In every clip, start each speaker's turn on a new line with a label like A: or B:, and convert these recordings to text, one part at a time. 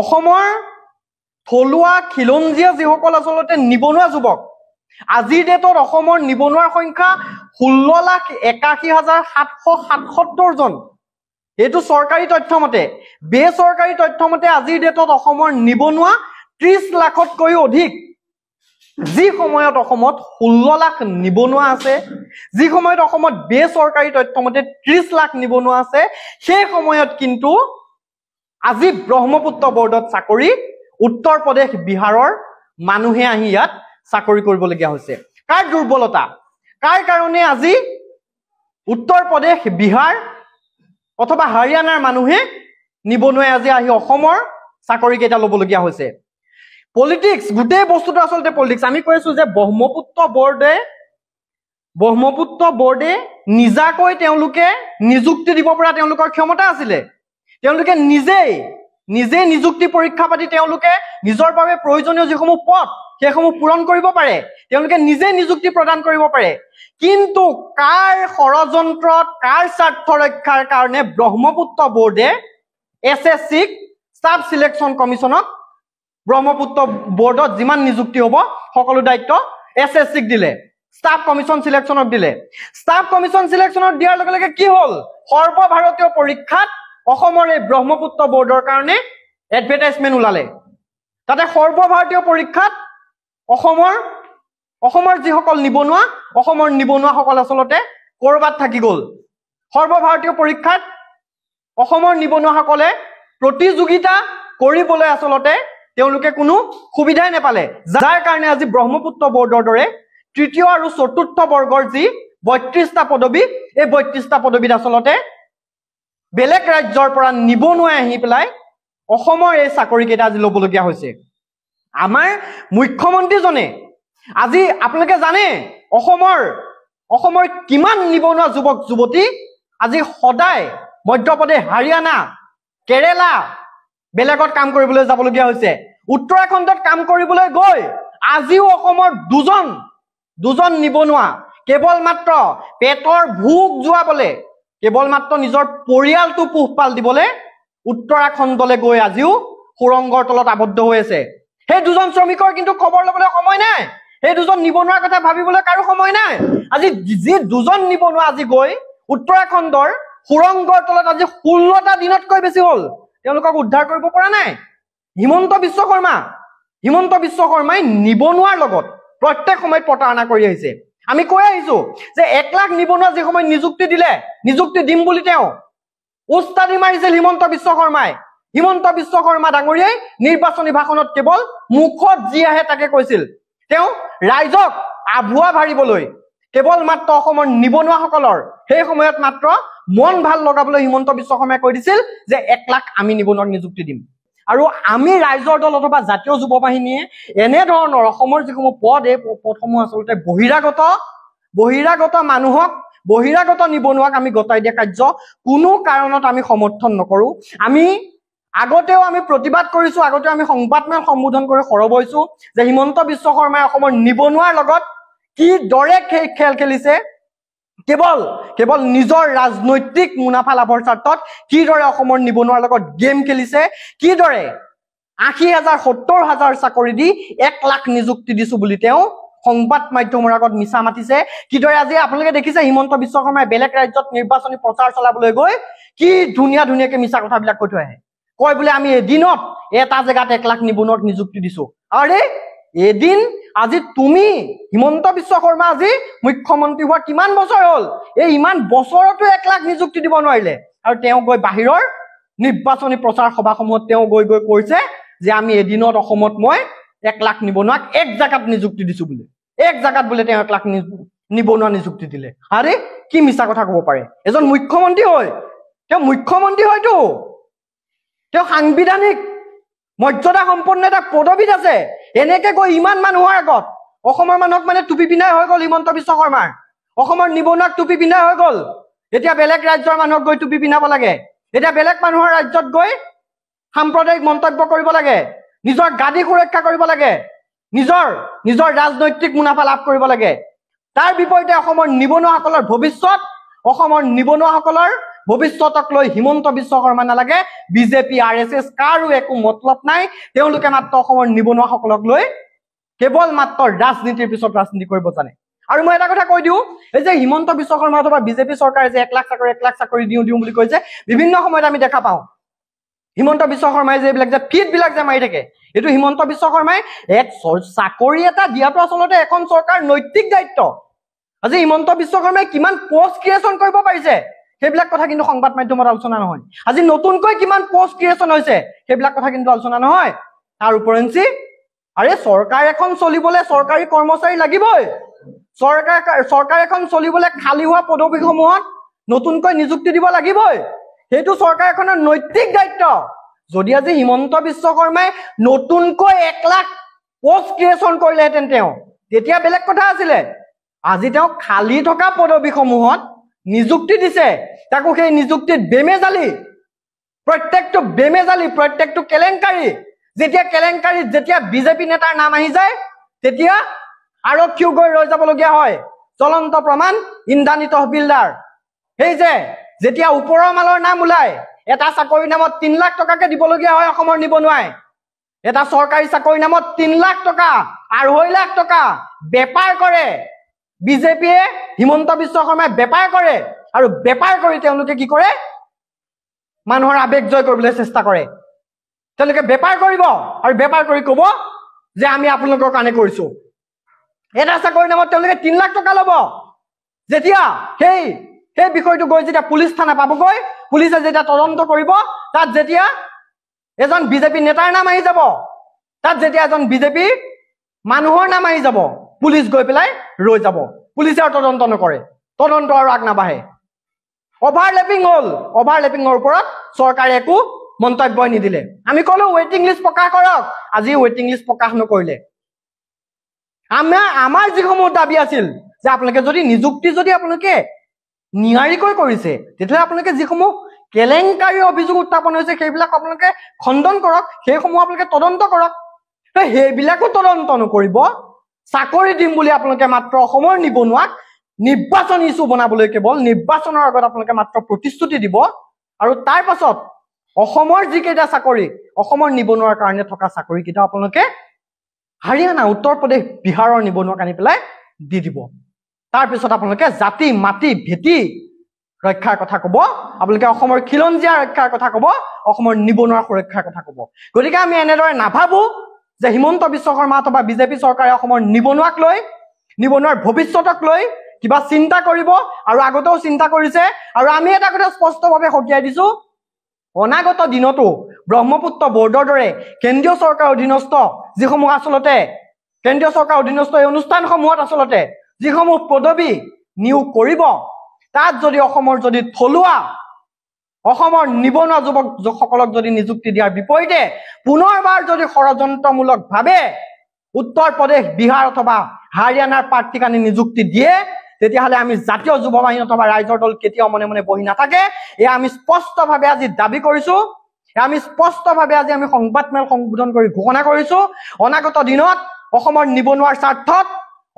A: অসমৰ থলুৱা খিলঞ্জীয়া যিসকল আচলতে নিবনুৱা যুৱক আজিৰ ডেটত অসমৰ নিবনুৱাৰ সংখ্যা ষোল্ল লাখ একাশী হাজাৰ সাতশ সাতসত্তৰজন এইটো চৰকাৰী তথ্য মতে বেচৰকাৰী তথ্য মতে আজিৰ ডেটত অসমৰ নিবনুৱা ত্ৰিশ লাখতকৈও অধিক যি সময়ত অসমত ষোল্ল লাখ নিবনুৱা আছে যি সময়ত অসমত বেচৰকাৰী তথ্য মতে ত্ৰিশ লাখ নিবনুৱা আছে সেই সময়ত কিন্তু আজি ব্ৰহ্মপুত্ৰ বৰ্ডত চাকৰি উত্তৰ প্ৰদেশ বিহাৰৰ মানুহে আহি ইয়াত চাকৰি কৰিবলগীয়া হৈছে কাৰ দুৰ্বলতা কাৰ কাৰণে আজি উত্তৰ প্ৰদেশ বিহাৰ অথবা হাৰিয়ানাৰ মানুহে নিবনুৱাই আজি আহি অসমৰ চাকৰি কেইটা ল'বলগীয়া হৈছে পলিটিক্স গোটেই বস্তুটো আচলতে পলিটিক্স আমি কৈ আছো যে ব্ৰহ্মপুত্ৰ বৰ্ডে ব্ৰহ্মপুত্ৰ বৰ্ডে নিজাকৈ তেওঁলোকে নিযুক্তি দিব পৰা তেওঁলোকৰ ক্ষমতা আছিলে তেওঁলোকে নিজেই নিজেই নিযুক্তি পৰীক্ষা পাতি তেওঁলোকে নিজৰ বাবে প্ৰয়োজনীয় যিসমূহ পথ সেইসমূহ পূৰণ কৰিব পাৰে তেওঁলোকে নিজেই নিযুক্তি প্ৰদান কৰিব পাৰে কিন্তু কাৰ ষড়যন্ত্ৰত কাৰ স্বাৰ্থ ৰক্ষাৰ কাৰণে ব্ৰহ্মপুত্ৰ বোৰ্ডে এছ এছ চিক ষ্টাফ চিলেকশ্যন কমিশ্যনত ব্ৰহ্মপুত্ৰ বোৰ্ডত যিমান নিযুক্তি হ'ব সকলো দায়িত্ব এছ এছ চিক দিলে ষ্টাফ কমিশ্যন চিলেকশ্যনত দিলে ষ্টাফ কমিশ্যন চিলেকশ্যনত দিয়াৰ লগে লগে কি হ'ল সৰ্বভাৰতীয় পৰীক্ষাত অসমৰ এই ব্ৰহ্মপুত্ৰ বৰ্ডৰ কাৰণে এডভাৰটাইজমেণ্ট ওলালে তাতে সৰ্বভাৰতীয় পৰীক্ষাত অসমৰ অসমৰ যিসকল নিবনুৱা অসমৰ নিবনুৱাসকল আচলতে ক'ৰবাত থাকি গ'ল সৰ্বভাৰতীয় পৰীক্ষাত অসমৰ নিবনুৱাসকলে প্ৰতিযোগিতা কৰিবলৈ আচলতে তেওঁলোকে কোনো সুবিধাই নেপালে যাৰ কাৰণে আজি ব্ৰহ্মপুত্ৰ বৰ্ডৰ দৰে তৃতীয় আৰু চতুৰ্থ বৰ্গৰ যি বত্ৰিছটা পদবী এই বত্ৰিছটা পদবীত আচলতে বেলেগ ৰাজ্যৰ পৰা নিবনুৱাই আহি পেলাই অসমৰ এই চাকৰিকেইটা আজি ল'বলগীয়া হৈছে আমাৰ মুখ্যমন্ত্ৰীজনে আজি আপোনালোকে জানে অসমৰ অসমৰ কিমান নিবনুৱা যুৱক যুৱতী আজি সদায় মধ্যপ্ৰদেশ হাৰিয়ানা কেৰেলা বেলেগত কাম কৰিবলৈ যাবলগীয়া হৈছে উত্তৰাখণ্ডত কাম কৰিবলৈ গৈ আজিও অসমৰ দুজন দুজন নিবনুৱা কেৱল মাত্ৰ পেটৰ ভোক যোৱাবলৈ কেৱল মাত্ৰ নিজৰ পৰিয়ালটো পোহপাল দিবলৈ উত্তৰাখণ্ডলৈ গৈ আজিও সুৰংগৰ তলত আবদ্ধ হৈ আছে সেই দুজন শ্ৰমিকৰ কিন্তু খবৰ ল'বলৈ সময় নাই সেই দুজন নিবনুৱাৰ কথা ভাবিবলৈ কাৰো সময় নাই আজি যি দুজন নিবনুৱা আজি গৈ উত্তৰাখণ্ডৰ সুৰংগৰ তলত আজি ষোল্লটা দিনতকৈ বেছি হ'ল তেওঁলোকক উদ্ধাৰ কৰিব পৰা নাই হিমন্ত বিশ্ব শৰ্মা হিমন্ত বিশ্ব শৰ্মাই নিবনুৱাৰ লগত প্ৰত্যেক সময়ত প্ৰতাৰণা কৰি আহিছে আমি কৈ আহিছো যে এক লাখ নিবনুৱা যি সময়ত নিযুক্তি দিলে নিযুক্তি দিম বুলি তেওঁ উস্তাদি মাৰিছিল হিমন্ত বিশ্ব শৰ্মাই হিমন্ত বিশ্ব শৰ্মা ডাঙৰীয়াই নিৰ্বাচনী ভাষণত কেৱল মুখত যি আহে তাকে কৈছিল তেওঁ ৰাইজক আভুৱা ভাৰিবলৈ কেৱল মাত্ৰ অসমৰ নিবনুৱাসকলৰ সেই সময়ত মাত্ৰ মন ভাল লগাবলৈ হিমন্ত বিশ্ব শৰ্মাই কৈ দিছিল যে এক লাখ আমি নিবনুৱাক নিযুক্তি দিম আৰু আমি ৰাইজৰ দল অথবা জাতীয় যুৱ বাহিনীয়ে এনেধৰণৰ অসমৰ যিসমূহ পদ এই পদসমূহ আচলতে বহিৰাগত বহিৰাগত মানুহক বহিৰাগত নিবনুৱাক আমি গতাই দিয়া কাৰ্য কোনো কাৰণত আমি সমৰ্থন নকৰোঁ আমি আগতেও আমি প্ৰতিবাদ কৰিছোঁ আগতেও আমি সংবাদমেল সম্বোধন কৰি সৰব হৈছোঁ যে হিমন্ত বিশ্ব শৰ্মাই অসমৰ নিবনুৱাৰ লগত কি দৰে খেল খেলিছে কেৱল কেৱল নিজৰ ৰাজনৈতিক মুনাফা লাভৰ স্বাৰ্থত কিদৰে অসমৰ নিবনুৱাৰ লগত গেম খেলিছে কিদৰে আশী হাজাৰ সত্তৰ হাজাৰ চাকৰি দি এক লাখ নিযুক্তি দিছো বুলি তেওঁ সংবাদ মাধ্যমৰ আগত মিছা মাতিছে কিদৰে আজি আপোনালোকে দেখিছে হিমন্ত বিশ্ব শৰ্মাই বেলেগ ৰাজ্যত নিৰ্বাচনী প্ৰচাৰ চলাবলৈ গৈ কি ধুনীয়া ধুনীয়াকে মিছা কথাবিলাক কৈ থৈ আহে কয় বোলে আমি এদিনত এটা জেগাত এক লাখ নিবনুৱাক নিযুক্তি দিছো আৰু এদিন আজি তুমি হিমন্ত বিশ্ব শৰ্মা আজি মুখ্যমন্ত্ৰী হোৱা কিমান বছৰ হ'ল এই ইমান বছৰতো এক লাখ নিযুক্তি দিব নোৱাৰিলে আৰু তেওঁ গৈ বাহিৰৰ নিৰ্বাচনী প্ৰচাৰ সভাসমূহত তেওঁ গৈ গৈ কৈছে যে আমি এদিনত অসমত মই এক লাখ নিবনুৱাক এক জেগাত নিযুক্তি দিছো বুলি এক জেগাত বোলে তেওঁ এক লাখ নিবনুৱা নিযুক্তি দিলে আৰে কি মিছা কথা ক'ব পাৰে এজন মুখ্যমন্ত্ৰী হয় তেওঁ মুখ্যমন্ত্ৰী হয়তো তেওঁ সাংবিধানিক মৰ্যদা সম্পন্ন এটা পদবীত আছে এনেকে কৈ ইমান মানুহৰ আগত অসমৰ মানুহক মানে টুপি পিন্ধাই হৈ গল হিমন্ত বিশ্ব শৰ্মাৰ অসমৰ নিবনুৱাক টুপি পিন্ধাই হৈ গল এতিয়া বেলেগ ৰাজ্যৰ মানুহক গৈ টুপি পিন্ধাব লাগে এতিয়া বেলেগ মানুহৰ ৰাজ্যত গৈ সাম্প্ৰদায়িক মন্তব্য কৰিব লাগে নিজৰ গাদী সুৰক্ষা কৰিব লাগে নিজৰ নিজৰ ৰাজনৈতিক মুনাফা লাভ কৰিব লাগে তাৰ বিপৰীতে অসমৰ নিবনুৱাসকলৰ ভৱিষ্যত অসমৰ নিবনুৱাসকলৰ ভৱিষ্যতক লৈ হিমন্ত বিশ্ব শৰ্মা নালাগে বিজেপি আৰ এছ এছ কাৰো একো মতলব নাই তেওঁলোকে মাত্ৰ অসমৰ নিবনুৱাসকলক লৈ কেৱল মাত্ৰ ৰাজনীতিৰ পিছত ৰাজনীতি কৰিব জানে আৰু মই এটা কথা কৈ দিওঁ এই যে হিমন্ত বিশ্ব শৰ্মা অথবা বিজেপি চৰকাৰে যে এক লাখ চাকৰি এক লাখ চাকৰি দিওঁ দিওঁ বুলি কৈছে বিভিন্ন সময়ত আমি দেখা পাওঁ হিমন্ত বিশ্ব শৰ্মাই যে এইবিলাক যে ফিটবিলাক যে মাৰি থাকে এইটো হিমন্ত বিশ্ব শৰ্মাই এক চাকৰি এটা দিয়াটো আচলতে এখন চৰকাৰ নৈতিক দায়িত্ব আজি হিমন্ত বিশ্ব শৰ্মাই কিমান পষ্ট ক্ৰিয়েশ্যন কৰিব পাৰিছে সেইবিলাক কথা কিন্তু সংবাদ মাধ্যমত আলোচনা নহয় আজি নতুনকৈ কিমান পষ্ট ক্ৰিয়েশ্যন হৈছে সেইবিলাক কথা কিন্তু আলোচনা নহয় তাৰ ওপৰঞ্চি আৰে চৰকাৰ এখন চলিবলৈ চৰকাৰী কৰ্মচাৰী লাগিবই চৰকাৰ চৰকাৰ এখন চলিবলৈ খালী হোৱা পদবীসমূহত নতুনকৈ নিযুক্তি দিব লাগিবই সেইটো চৰকাৰ এখনৰ নৈতিক দায়িত্ব যদি আজি হিমন্ত বিশ্ব শৰ্মাই নতুনকৈ এক লাখ পষ্ট ক্ৰিয়েশ্যন কৰিলেহেঁতেন তেওঁ তেতিয়া বেলেগ কথা আছিলে আজি তেওঁ খালী থকা পদবীসমূহত নিযুক্তি দিছে তাকো সেই নিযুক্তিত বেমেজালি প্ৰত্যেকটো বেমেজালি প্ৰত্যেকটো কেলেংকাৰী যেতিয়া কেলেংকাৰীত যেতিয়া বিজেপি নেতাৰ নাম আহি যায় তেতিয়া আৰক্ষীও গৈ ৰৈ যাবলগীয়া হয় চলন্ত প্ৰমাণ ইন্দ্ৰানী তহবিলদাৰ সেই যে যেতিয়া ওপৰৰ মালৰ নাম ওলায় এটা চাকৰিৰ নামত তিন লাখ টকাকে দিবলগীয়া হয় অসমৰ নিবনুৱাই এটা চৰকাৰী চাকৰিৰ নামত তিনি লাখ টকা আঢ়ৈ লাখ টকা বেপাৰ কৰে বিজেপিয়ে হিমন্ত বিশ্ব শৰ্মাই বেপাৰ কৰে আৰু বেপাৰ কৰি তেওঁলোকে কি কৰে মানুহৰ আৱেগ জয় কৰিবলৈ চেষ্টা কৰে তেওঁলোকে বেপাৰ কৰিব আৰু বেপাৰ কৰি ক'ব যে আমি আপোনালোকৰ কাৰণে কৰিছো এটা চাকৰিৰ নামত তেওঁলোকে তিনি লাখ টকা ল'ব যেতিয়া সেই সেই বিষয়টো গৈ যেতিয়া পুলিচ থানা পাবগৈ পুলিচে যেতিয়া তদন্ত কৰিব তাত যেতিয়া এজন বিজেপি নেতাৰ নাম আহি যাব তাত যেতিয়া এজন বিজেপিৰ মানুহৰ নাম আহি যাব পুলিচ গৈ পেলাই ৰৈ যাব পুলিচে আৰু তদন্ত নকৰে তদন্ত আৰু আগনাবাঢ়ে অভাৰলেপিং হ'ল অভাৰলেপিঙৰ ওপৰত চৰকাৰে একো মন্তব্যই নিদিলে আমি কলো ৱেইটিং লিষ্ট প্ৰকাশ কৰক আজি ৱেইটিং লিষ্ট প্ৰকাশ নকৰিলে আমাৰ আমাৰ যিসমূহ দাবী আছিল যে আপোনালোকে যদি নিযুক্তি যদি আপোনালোকে নিয়াৰিকৈ কৰিছে তেতিয়াহ'লে আপোনালোকে যিসমূহ কেলেংকাৰী অভিযোগ উত্থাপন হৈছে সেইবিলাক আপোনালোকে খণ্ডন কৰক সেইসমূহ আপোনালোকে তদন্ত কৰক সেইবিলাকো তদন্ত নকৰিব চাকৰি দিম বুলি আপোনালোকে মাত্ৰ অসমৰ নিবনুৱাক নিৰ্বাচন ইছ্যু বনাবলৈ কেৱল নিৰ্বাচনৰ আগত আপোনালোকে মাত্ৰ প্ৰতিশ্ৰুতি দিব আৰু তাৰ পাছত অসমৰ যিকেইটা চাকৰি অসমৰ নিবনুৱাৰ কাৰণে থকা চাকৰিকেইটা আপোনালোকে হাৰিয়ানা উত্তৰ প্ৰদেশ বিহাৰৰ নিবনুৱাক আনি পেলাই দি দিব তাৰপিছত আপোনালোকে জাতি মাটি ভেটি ৰক্ষাৰ কথা ক'ব আপোনালোকে অসমৰ খিলঞ্জীয়া ৰক্ষাৰ কথা ক'ব অসমৰ নিবনুৱাৰ সুৰক্ষাৰ কথা ক'ব গতিকে আমি এনেদৰে নাভাবো যে হিমন্ত বিশ্ব শৰ্মা অথবা বিজেপি চৰকাৰে অসমৰ নিবনুৱাক লৈ নিবনুৱাৰ ভৱিষ্যতক লৈ কিবা চিন্তা কৰিব আৰু আগতেও চিন্তা কৰিছে আৰু আমি এটা কথা স্পষ্টভাৱে সকীয়াই দিছো অনাগত দিনতো ব্ৰহ্মপুত্ৰ বৰ্ডৰ দৰে কেন্দ্ৰীয় চৰকাৰ অধীনস্থ যিসমূহ আচলতে কেন্দ্ৰীয় চৰকাৰ অধীনস্থ এই অনুষ্ঠানসমূহত আচলতে যিসমূহ পদবী নিয়োগ কৰিব তাত যদি অসমৰ যদি থলুৱা অসমৰ নিবনুৱা যুৱক যুৱকসকলক যদি নিযুক্তি দিয়াৰ বিপৰীতে পুনৰবাৰ যদি ষড়যন্ত্ৰমূলকভাৱে উত্তৰ প্ৰদেশ বিহাৰ অথবা হাৰিয়ানাৰ প্ৰাৰ্থীক আনি নিযুক্তি দিয়ে তেতিয়াহ'লে আমি জাতীয় যুৱ বাহিনী অথবা ৰাইজৰ দল কেতিয়াও মনে মনে বহি নাথাকে এয়া আমি স্পষ্টভাৱে আজি দাবী কৰিছোঁ আমি স্পষ্টভাৱে আজি আমি সংবাদমেল সম্বোধন কৰি ঘোষণা কৰিছোঁ অনাগত দিনত অসমৰ নিবনুৱাৰ স্বাৰ্থত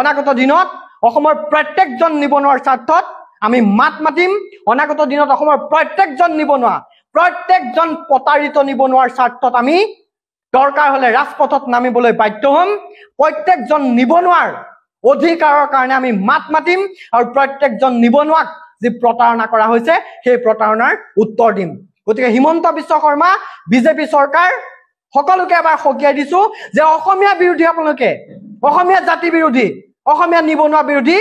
A: অনাগত দিনত অসমৰ প্ৰত্যেকজন নিবনুৱাৰ স্বাৰ্থত আমি মাত মাতিম অনাগত দিনত অসমৰ প্ৰত্যেকজন নিবনুৱা প্ৰত্যেকজন প্ৰতাৰিত নিবনুৱাৰ স্বাৰ্থত আমি দৰকাৰ হ'লে ৰাজপথত নামিবলৈ বাধ্য হ'ম প্ৰত্যেকজন নিবনুৱাৰ অধিকাৰৰ কাৰণে আমি মাত মাতিম আৰু প্ৰত্যেকজন নিবনুৱাক যি প্ৰতাৰণা কৰা হৈছে সেই প্ৰতাৰণাৰ উত্তৰ দিম গতিকে হিমন্ত বিশ্ব শৰ্মা বিজেপি চৰকাৰ সকলোকে এবাৰ সকীয়াই দিছো যে অসমীয়া বিৰোধী আপোনালোকে অসমীয়া জাতি বিৰোধী অসমীয়া নিবনুৱা বিৰোধী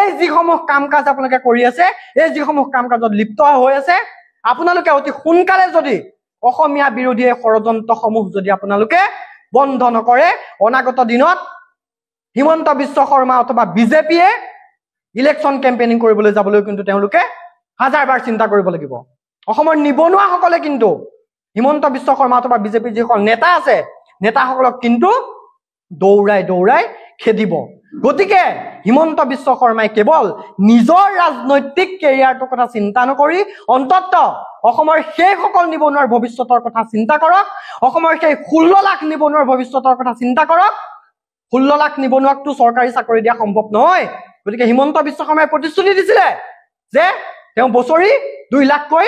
A: এই যিসমূহ কাম কাজ আপোনালোকে কৰি আছে এই যিসমূহ কাম কাজত লিপ্ত হৈ আছে আপোনালোকে অতি সোনকালে যদি অসমীয়া বিৰোধী ষড়যন্ত্ৰসমূহ যদি আপোনালোকে বন্ধ নকৰে অনাগত দিনত হিমন্ত বিশ্ব শৰ্মা অথবা বিজেপিয়ে ইলেকশ্যন কেম্পেইনিং কৰিবলৈ যাবলৈ কিন্তু তেওঁলোকে হাজাৰ বাৰ চিন্তা কৰিব লাগিব অসমৰ নিবনুৱাসকলে কিন্তু হিমন্ত বিশ্ব শৰ্মা অথবা বিজেপিৰ যিসকল নেতা আছে নেতাসকলক কিন্তু দৌৰাই দৌৰাই খেদিব গতিকে হিমন্ত বিশ্ব শৰ্মাই কেৱল নিজৰ ৰাজনৈতিক কেৰিয়াৰটোৰ কথা চিন্তা নকৰি অন্তত অসমৰ সেইসকল নিবনুৱাৰ ভৱিষ্যতৰ কথা চিন্তা কৰক অসমৰ সেই ষোল্ল লাখ নিবনুৱাৰ ভৱিষ্যতৰ কথা চিন্তা কৰক ষোল্ল লাখ নিবনুৱাকটো চৰকাৰী চাকৰি দিয়া সম্ভৱ নহয় গতিকে হিমন্ত বিশ্ব শৰ্মাই প্ৰতিশ্ৰুতি দিছিলে যে তেওঁ বছৰি দুই লাখকৈ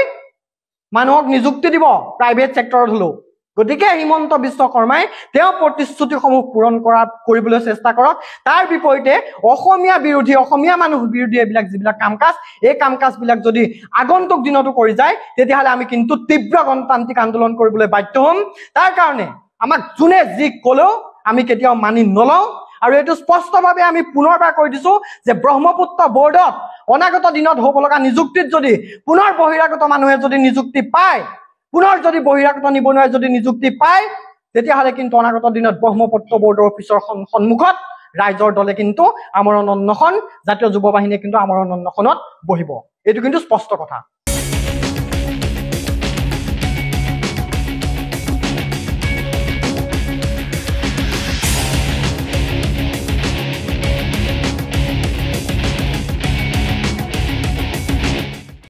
A: মানুহক নিযুক্তি দিব প্ৰাইভেট ছেক্টৰত হ'লেও গতিকে হিমন্ত বিশ্ব শৰ্মাই তেওঁ প্ৰতিশ্ৰুতিসমূহ পূৰণ কৰা কৰিবলৈ চেষ্টা কৰক তাৰ বিপৰীতে অসমীয়া বিৰোধী অসমীয়া মানুহ বিৰোধী এইবিলাক যিবিলাক কাম কাজ এই কাম কাজবিলাক যদি আগন্তুক দিনতো কৰি যায় তেতিয়াহ'লে আমি কিন্তু তীব্ৰ গণতান্ত্ৰিক আন্দোলন কৰিবলৈ বাধ্য হ'ম তাৰ কাৰণে আমাক যোনে যি ক'লেও আমি কেতিয়াও মানি নলওঁ আৰু এইটো স্পষ্টভাৱে আমি পুনৰবাৰ কৈ দিছোঁ যে ব্ৰহ্মপুত্ৰ বৰ্ডত অনাগত দিনত হ'ব লগা নিযুক্তিত যদি পুনৰ বহিৰাগত মানুহে যদি নিযুক্তি পায় পুনৰ যদি বহিৰাগত নিবনুৱাই যদি নিযুক্তি পায় তেতিয়াহ'লে কিন্তু অনাগত দিনত ব্ৰহ্মপুত্ৰ বৰ্ডৰ অফিচৰ সন্মুখত ৰাইজৰ দলে কিন্তু আমৰণ অন্বেষণ জাতীয় যুৱ বাহিনীয়ে কিন্তু আমৰণ অন্বেষণত বহিব এইটো কিন্তু স্পষ্ট কথা